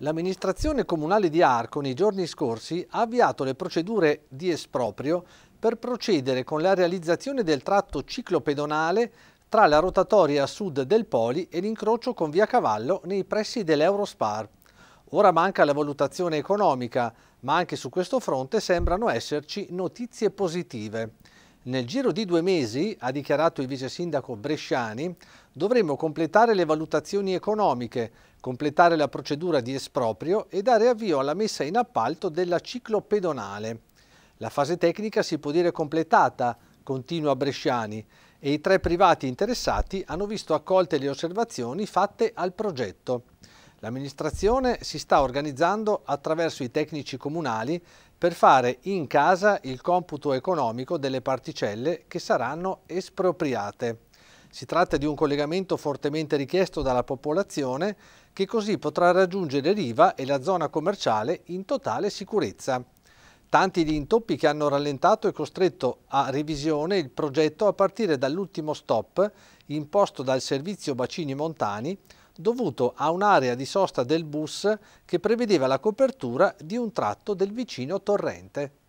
L'amministrazione comunale di Arco nei giorni scorsi ha avviato le procedure di esproprio per procedere con la realizzazione del tratto ciclopedonale tra la rotatoria sud del Poli e l'incrocio con Via Cavallo nei pressi dell'Eurospar. Ora manca la valutazione economica, ma anche su questo fronte sembrano esserci notizie positive. Nel giro di due mesi, ha dichiarato il vice sindaco Bresciani, dovremo completare le valutazioni economiche, completare la procedura di esproprio e dare avvio alla messa in appalto della ciclopedonale. La fase tecnica si può dire completata, continua Bresciani, e i tre privati interessati hanno visto accolte le osservazioni fatte al progetto. L'amministrazione si sta organizzando attraverso i tecnici comunali per fare in casa il computo economico delle particelle che saranno espropriate. Si tratta di un collegamento fortemente richiesto dalla popolazione che così potrà raggiungere Riva e la zona commerciale in totale sicurezza. Tanti gli intoppi che hanno rallentato e costretto a revisione il progetto a partire dall'ultimo stop imposto dal servizio Bacini Montani dovuto a un'area di sosta del bus che prevedeva la copertura di un tratto del vicino torrente.